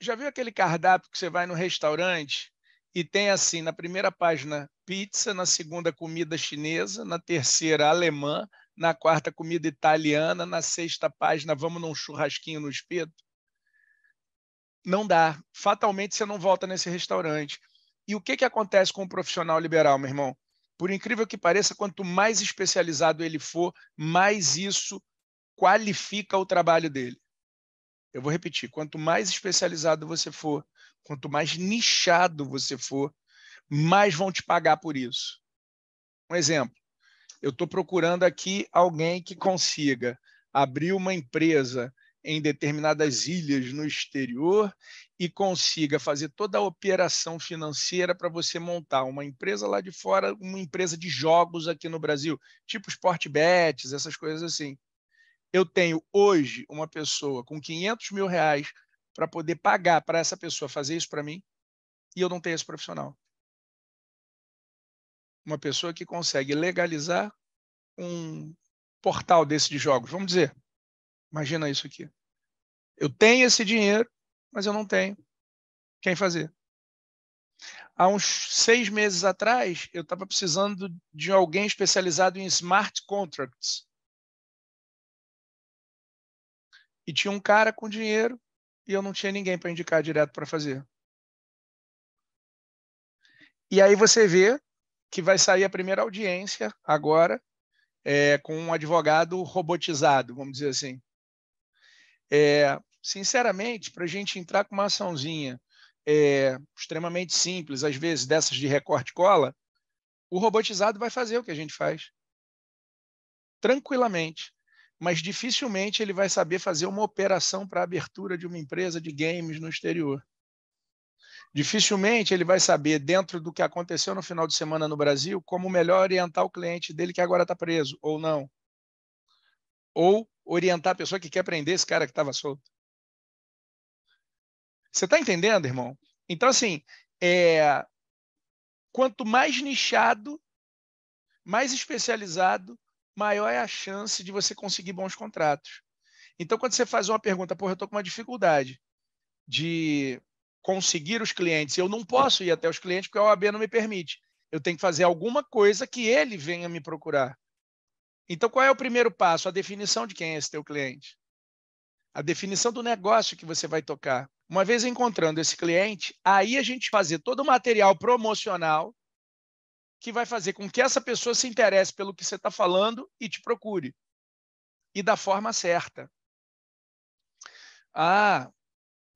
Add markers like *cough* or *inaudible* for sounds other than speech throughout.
já viu aquele cardápio que você vai no restaurante e tem assim, na primeira página, pizza, na segunda, comida chinesa, na terceira, alemã, na quarta, comida italiana, na sexta página, vamos num churrasquinho no espeto? Não dá. Fatalmente você não volta nesse restaurante. E o que, que acontece com o profissional liberal, meu irmão? Por incrível que pareça, quanto mais especializado ele for, mais isso qualifica o trabalho dele. Eu vou repetir: quanto mais especializado você for, quanto mais nichado você for, mais vão te pagar por isso. Um exemplo: eu estou procurando aqui alguém que consiga abrir uma empresa em determinadas ilhas no exterior e consiga fazer toda a operação financeira para você montar uma empresa lá de fora, uma empresa de jogos aqui no Brasil, tipo Sportbets, essas coisas assim eu tenho hoje uma pessoa com 500 mil reais para poder pagar para essa pessoa fazer isso para mim e eu não tenho esse profissional. Uma pessoa que consegue legalizar um portal desse de jogos, vamos dizer. Imagina isso aqui. Eu tenho esse dinheiro, mas eu não tenho quem fazer. Há uns seis meses atrás, eu estava precisando de alguém especializado em smart contracts E tinha um cara com dinheiro e eu não tinha ninguém para indicar direto para fazer. E aí você vê que vai sair a primeira audiência agora é, com um advogado robotizado, vamos dizer assim. É, sinceramente, para a gente entrar com uma açãozinha é, extremamente simples, às vezes dessas de recorte-cola, o robotizado vai fazer o que a gente faz. Tranquilamente mas dificilmente ele vai saber fazer uma operação para a abertura de uma empresa de games no exterior. Dificilmente ele vai saber, dentro do que aconteceu no final de semana no Brasil, como melhor orientar o cliente dele que agora está preso, ou não. Ou orientar a pessoa que quer prender esse cara que estava solto. Você está entendendo, irmão? Então, assim, é... quanto mais nichado, mais especializado, maior é a chance de você conseguir bons contratos. Então, quando você faz uma pergunta, porra, eu estou com uma dificuldade de conseguir os clientes, eu não posso ir até os clientes porque a OAB não me permite. Eu tenho que fazer alguma coisa que ele venha me procurar. Então, qual é o primeiro passo? A definição de quem é esse teu cliente. A definição do negócio que você vai tocar. Uma vez encontrando esse cliente, aí a gente fazer todo o material promocional que vai fazer com que essa pessoa se interesse pelo que você está falando e te procure. E da forma certa. Ah,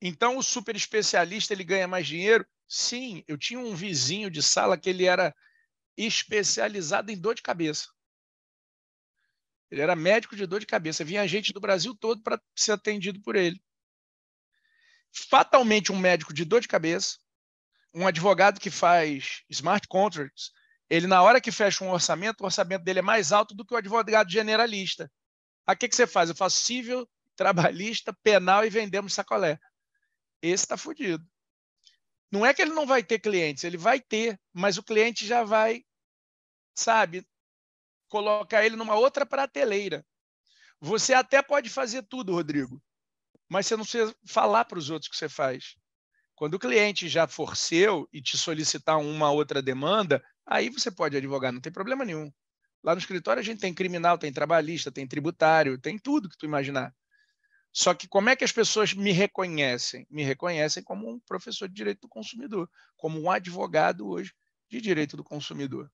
então o super especialista ele ganha mais dinheiro? Sim, eu tinha um vizinho de sala que ele era especializado em dor de cabeça. Ele era médico de dor de cabeça. Vinha gente do Brasil todo para ser atendido por ele. Fatalmente, um médico de dor de cabeça, um advogado que faz smart contracts, ele, na hora que fecha um orçamento, o orçamento dele é mais alto do que o advogado generalista. Aí o que, que você faz? Eu faço civil, *laughs* trabalhista, penal e vendemos sacolé. Esse está fudido. Não é que ele não vai ter clientes, ele vai ter, mas o cliente já vai, sabe, colocar ele numa outra prateleira. Você até pode fazer tudo, Rodrigo, mas você não precisa falar para os outros que você faz. Quando o cliente já for seu e te solicitar uma outra demanda, Aí você pode advogar, não tem problema nenhum. Lá no escritório a gente tem criminal, tem trabalhista, tem tributário, tem tudo que tu imaginar. Só que como é que as pessoas me reconhecem? Me reconhecem como um professor de direito do consumidor, como um advogado hoje de direito do consumidor.